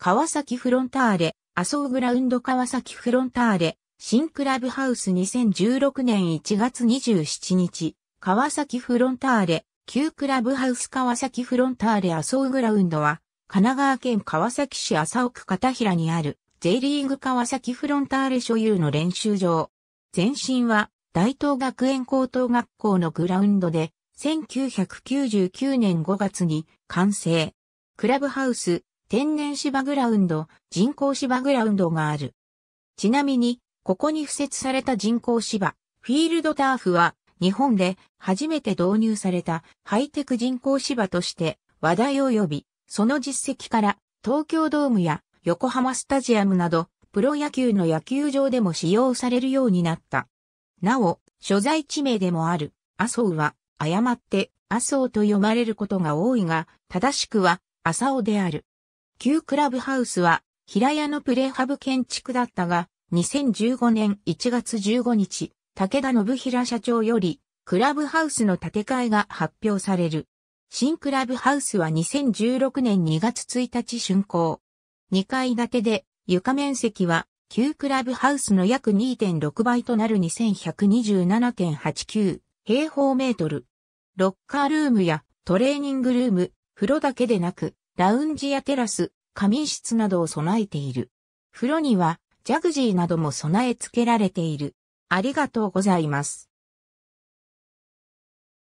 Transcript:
川崎フロンターレ、麻生グラウンド川崎フロンターレ、新クラブハウス2016年1月27日、川崎フロンターレ、旧クラブハウス川崎フロンターレ麻生グラウンドは、神奈川県川崎市麻生区片平にある、J リーグ川崎フロンターレ所有の練習場。前身は、大東学園高等学校のグラウンドで、1999年5月に完成。クラブハウス、天然芝グラウンド、人工芝グラウンドがある。ちなみに、ここに付設された人工芝、フィールドターフは、日本で初めて導入されたハイテク人工芝として話題を呼び、その実績から東京ドームや横浜スタジアムなどプロ野球の野球場でも使用されるようになった。なお、所在地名でもある麻生は誤って麻生と読まれることが多いが、正しくは麻生である。旧クラブハウスは平屋のプレハブ建築だったが、2015年1月15日、武田信平社長より、クラブハウスの建て替えが発表される。新クラブハウスは2016年2月1日竣工。2階建てで床面積は旧クラブハウスの約2.6倍となる2127.89平方メートル。ロッカールームやトレーニングルーム、風呂だけでなくラウンジやテラス、仮眠室などを備えている。風呂には、ジャグジーなども備え付けられている。ありがとうございます。